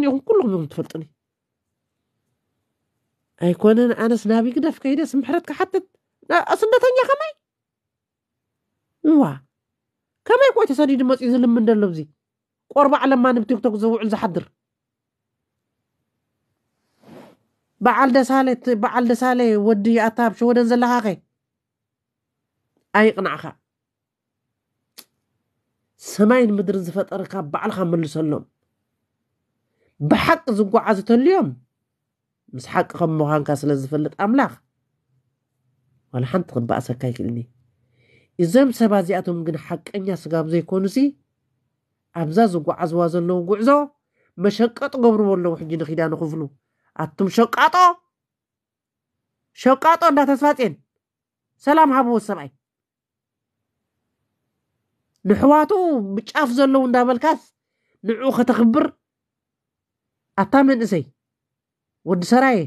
تفلطني يكون كلهم يوم أي كون أنا أنا سنابي كده في كيدا سمحرت كحتت لا أصلا تانية خماي وا كما يكون تساني دم أصير لما ندل لبزي وأربع لما نبتي كتوك زوع إذا حدر بعال دسالة بعال دسالة ودي أتاب شو ودن زلها خي أي قناعة سماين مدرز فترة كاب بعال خام من لسلم ብሓቂ ዝጓዓዙ ተልዮም ምስ ሓቂ ከም ምዃንካ ስለ ዝፈልጥ ኣምላኽ ዋላ ሓንቲ ክበኣሰካ ይክእልኒ እዞም ሰባ እዚኣቶም ግን ሓቀኛ ስጋብ ዘይኮኑ ሲ ኣብዛ ዝጓዓዝዋ ዘለዉ ጉዕዞ መሸቀጥ ገብርዎ ኣለዉ ሕጂ ንኪዳ ንኽፍሉ ኣቱም ሸቃጦ ሸቃጦ እንዳተስፋፅን ሰላም ሃብዎ ሰብኣይ ንሕዋቱ ብጫፍ ዘለዉ እንዳበልካስ ንዕኡ ከተኽብር ኣታ መንእሰይ ወዲ ሰራየ